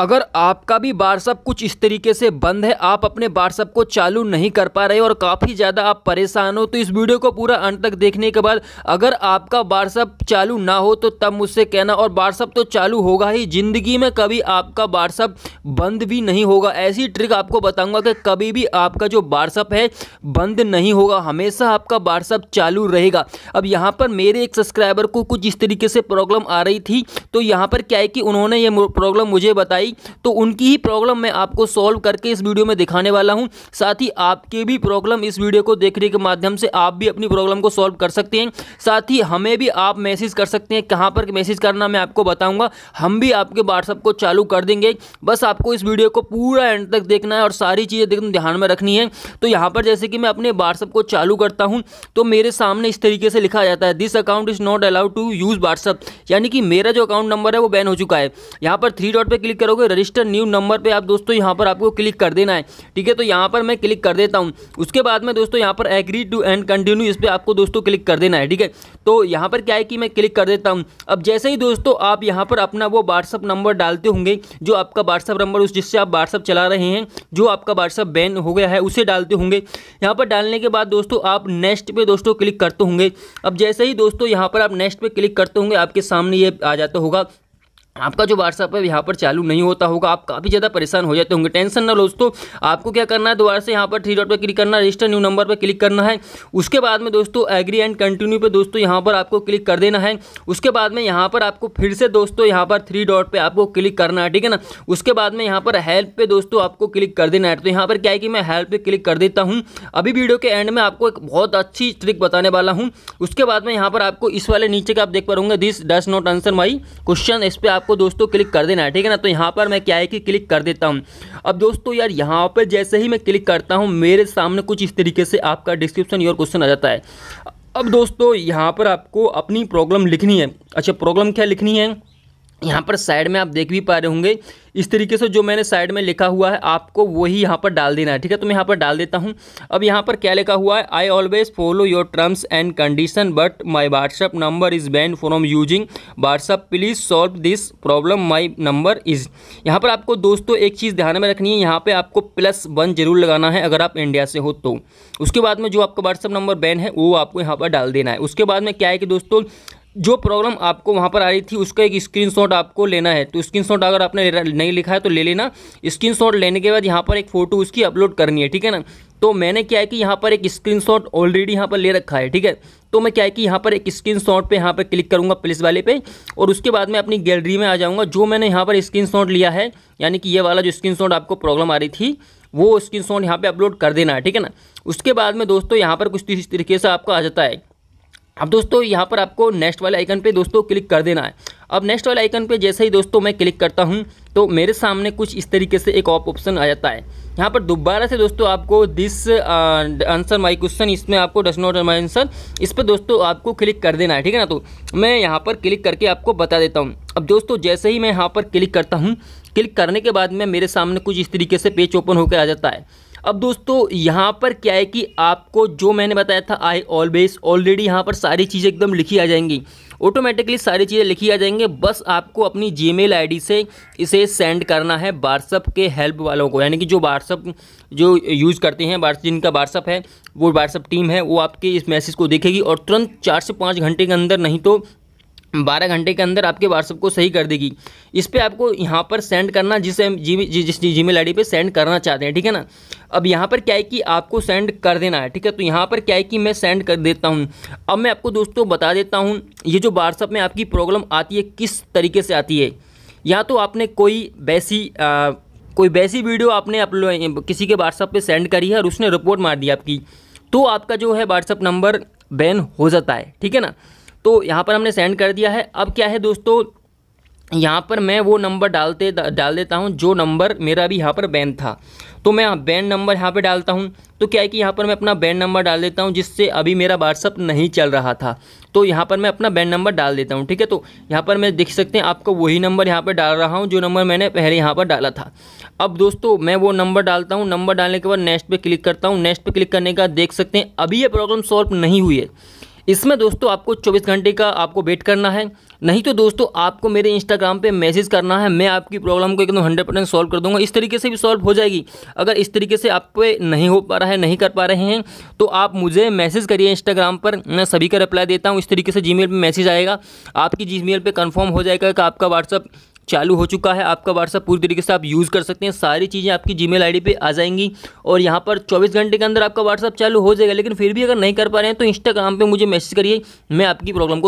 अगर आपका भी व्हाट्सअप कुछ इस तरीके से बंद है आप अपने व्हाट्सअप को चालू नहीं कर पा रहे और काफ़ी ज़्यादा आप परेशान हो तो इस वीडियो को पूरा अंत तक देखने के बाद अगर आपका व्हाट्सअप चालू ना हो तो तब मुझसे कहना और व्हाट्सअप तो चालू होगा ही ज़िंदगी में कभी आपका व्हाट्सअप बंद भी नहीं होगा ऐसी ट्रिक आपको बताऊँगा कि कभी भी आपका जो व्हाट्सअप है बंद नहीं होगा हमेशा आपका व्हाट्सअप चालू रहेगा अब यहाँ पर मेरे एक सब्सक्राइबर को कुछ इस तरीके से प्रॉब्लम आ रही थी तो यहाँ पर क्या है कि उन्होंने ये प्रॉब्लम मुझे बताई आई तो उनकी ही प्रॉब्लम मैं आपको सॉल्व करके इस वीडियो में दिखाने वाला हूँ साथ ही आपकी भी प्रॉब्लम इस वीडियो को देखने के माध्यम से आप भी अपनी प्रॉब्लम को सॉल्व कर सकते हैं साथ ही हमें भी आप मैसेज कर सकते हैं कहाँ पर मैसेज करना मैं आपको बताऊँगा हम भी आपके व्हाट्सअप को चालू कर देंगे बस आपको इस वीडियो को पूरा एंड तक देखना है और सारी चीज़ें ध्यान में रखनी है तो यहाँ पर जैसे कि मैं अपने व्हाट्सअप को चालू करता हूँ तो मेरे सामने इस तरीके से लिखा जाता है this account is not allowed to use WhatsApp यानी कि मेरा जो अकाउंट नंबर है वो बैन हो चुका है यहाँ पर थ्री डॉट पर क्लिक करोगे जाओगे रजिस्टर न्यू नंबर पर आप दोस्तों यहाँ पर आपको क्लिक कर देना है ठीक है तो यहाँ पर मैं क्लिक कर देता हूँ उसके बाद में दोस्तों यहाँ पर एग्री टू एंड कंटिन्यू इस पर आपको दोस्तों क्लिक कर देना है ठीक है तो यहाँ पर क्या है कि मैं क्लिक कर देता हूँ अब जैसे ही दोस्तों आप यहाँ पर अपना वो व्हाट्सअप नंबर डालते होंगे जो आपका व्हाट्सअप नंबर उस जिससे आप व्हाट्सअप चला रहे हैं जो आपका व्हाट्सअप बैन हो गया है उसे डालते होंगे यहाँ पर डालने के बाद दोस्तों आप नेक्स्ट पे दोस्तों क्लिक करते होंगे अब जैसे ही दोस्तों यहाँ पर आप नेक्स्ट पे क्लिक करते होंगे आपके सामने ये आ जाता होगा आपका जो व्हाट्सअप है यहाँ पर चालू नहीं होता होगा आप काफ़ी ज़्यादा परेशान हो जाते होंगे टेंशन ना लो दोस्तों आपको क्या करना है दोबारा से यहाँ पर थ्री डॉट पर क्लिक करना है रजिस्टर न्यू नंबर पर क्लिक करना है उसके बाद में दोस्तों एग्री एंड कंटिन्यू पे दोस्तों यहाँ पर आपको क्लिक कर देना है उसके बाद में यहाँ पर आपको फिर से दोस्तों यहाँ पर थ्री डॉट पर आपको क्लिक करना है ठीक है ना उसके बाद में यहाँ पर हेल्प पे दोस्तों आपको क्लिक कर देना है तो यहाँ पर क्या है कि मैं हेल्प पर क्लिक कर देता हूँ अभी वीडियो के एंड में आपको एक बहुत अच्छी ट्रिक बताने वाला हूँ उसके बाद में यहाँ पर आपको इस वाले नीचे का आप देख पा this does not answer my question इस पर आप आपको दोस्तों क्लिक कर देना है ठीक है ना तो यहाँ पर मैं क्या है कि क्लिक कर देता हूँ अब दोस्तों यार यहाँ पर जैसे ही मैं क्लिक करता हूँ मेरे सामने कुछ इस तरीके से आपका डिस्क्रिप्शन योर क्वेश्चन आ जाता है अब दोस्तों यहाँ पर आपको अपनी प्रॉब्लम लिखनी है अच्छा प्रॉब्लम क्या लिखनी है यहाँ पर साइड में आप देख भी पा रहे होंगे इस तरीके से जो मैंने साइड में लिखा हुआ है आपको वही यहाँ पर डाल देना है ठीक है तो मैं यहाँ पर डाल देता हूँ अब यहाँ पर क्या लिखा हुआ है I always follow your terms and condition but my WhatsApp number is ban from using WhatsApp please solve this problem my number is यहाँ पर आपको दोस्तों एक चीज़ ध्यान में रखनी है यहाँ पर आपको प्लस वन जरूर लगाना है अगर आप इंडिया से हो तो उसके बाद में जो आपका व्हाट्सअप नंबर बैन है वो आपको यहाँ पर डाल देना है उसके बाद में क्या है कि दोस्तों जो प्रॉब्लम आपको वहाँ पर आ रही थी उसका एक स्क्रीनशॉट आपको लेना है तो स्क्रीनशॉट अगर आपने नहीं लिखा है तो ले लेना स्क्रीनशॉट लेने के बाद यहाँ पर एक फ़ोटो उसकी अपलोड करनी है ठीक है ना तो मैंने क्या है कि यहाँ पर एक स्क्रीनशॉट ऑलरेडी यहाँ पर ले रखा है ठीक है तो मैं क्या है कि यहाँ पर एक स्क्रीनशॉट पे यहाँ पर क्लिक करूँगा पुलिस वाले पे और उसके बाद मैं अपनी गैलरी में आ जाऊँगा जो मैंने यहाँ पर स्क्रीनशॉट लिया है यानी कि ये वाला जो स्क्रीनशॉट आपको प्रॉब्लम आ रही थी वो स्क्रीनशॉट यहाँ पर अपलोड कर देना है ठीक है ना उसके बाद में दोस्तों यहाँ पर कुछ तरीके से आपको आ जाता है अब दोस्तों यहाँ पर आपको नेक्स्ट वाले आइकन पे दोस्तों क्लिक कर देना है अब नेक्स्ट वाले आइकन पे जैसे ही दोस्तों मैं क्लिक करता हूँ तो मेरे सामने कुछ इस तरीके से एक ऑप ऑप्शन आ जाता है यहाँ पर दोबारा से दोस्तों आपको दिस आंसर माई क्वेश्चन इसमें आपको डस नॉट माई आंसर इस पर दोस्तों आपको क्लिक कर देना है ठीक है ना तो मैं यहाँ पर क्लिक करके आपको बता देता हूँ अब दोस्तों जैसे ही मैं यहाँ पर क्लिक करता हूँ क्लिक करने के बाद में मेरे सामने कुछ इस तरीके से पेज ओपन होकर आ जाता है अब दोस्तों यहाँ पर क्या है कि आपको जो मैंने बताया था आई ऑलवेज ऑलरेडी यहाँ पर सारी चीज़ें एकदम लिखी आ जाएंगी ऑटोमेटिकली सारी चीज़ें लिखी आ जाएंगे बस आपको अपनी जी मेल से इसे सेंड करना है व्हाट्सअप के हेल्प वालों को यानी कि जो व्हाट्सअप जो यूज़ करते हैं जिनका व्हाट्सअप है वो व्हाट्सअप टीम है वो आपके इस मैसेज को देखेगी और तुरंत चार से पाँच घंटे के अंदर नहीं तो बारह घंटे के अंदर आपके व्हाट्सअप को सही कर देगी इस पर आपको यहाँ पर सेंड करना जिसे जी जिस जी मेल आई पे सेंड करना चाहते हैं ठीक है ना अब यहाँ पर क्या है कि आपको सेंड कर देना है ठीक है तो यहाँ पर क्या है कि मैं सेंड कर देता हूँ अब मैं आपको दोस्तों बता देता हूँ ये जो व्हाट्सअप में आपकी प्रॉब्लम आती है किस तरीके से आती है या तो आपने कोई वैसी कोई वैसी वीडियो आपने अपलो किसी के व्हाट्सअप पर सेंड करी है और उसने रिपोर्ट मार दी आपकी तो आपका जो है व्हाट्सअप नंबर बैन हो जाता है ठीक है ना तो यहाँ पर हमने सेंड कर दिया है अब क्या है दोस्तों यहाँ पर मैं वो नंबर डालते डाल देता हूँ जो नंबर मेरा अभी यहाँ पर बैन था तो मैं बैन नंबर यहाँ पे डालता हूँ तो क्या है कि यहाँ पर मैं अपना बैन नंबर डाल देता हूँ जिससे अभी मेरा व्हाट्सअप नहीं चल रहा था तो यहाँ पर मैं अपना बैन नंबर डाल देता हूँ ठीक है तो यहाँ पर मैं देख सकते हैं आपको वही नंबर यहाँ पर डाल रहा हूँ जो नंबर मैंने पहले यहाँ पर डाला था अब दोस्तों मैं वो नंबर डालता हूँ नंबर डालने के बाद नेक्स्ट पर क्लिक करता हूँ नेक्स्ट पर क्लिक करने का देख सकते हैं अभी ये प्रॉब्लम सॉल्व नहीं हुई है इसमें दोस्तों आपको 24 घंटे का आपको वेट करना है नहीं तो दोस्तों आपको मेरे इंस्टाग्राम पे मैसेज करना है मैं आपकी प्रॉब्लम को एकदम हंड्रेड परसेंट सॉल्व कर दूंगा इस तरीके से भी सॉल्व हो जाएगी अगर इस तरीके से आप पे नहीं हो पा रहा है नहीं कर पा रहे हैं तो आप मुझे मैसेज करिए इंस्टाग्राम पर मैं सभी का रिप्लाई देता हूँ इस तरीके से जी मेल मैसेज आएगा आपकी जी मेल कन्फर्म हो जाएगा कि आपका व्हाट्सअप चालू हो चुका है आपका व्हाट्सअप पूरी तरीके से आप यूज़ कर सकते हैं सारी चीज़ें आपकी जीमेल आईडी पे आ जाएंगी और यहाँ पर चौबीस घंटे के अंदर आपका व्हाट्सअप चालू हो जाएगा लेकिन फिर भी अगर नहीं कर पा रहे हैं तो इंस्टाग्राम पर मुझे मैसेज करिए मैं आपकी प्रॉब्लम को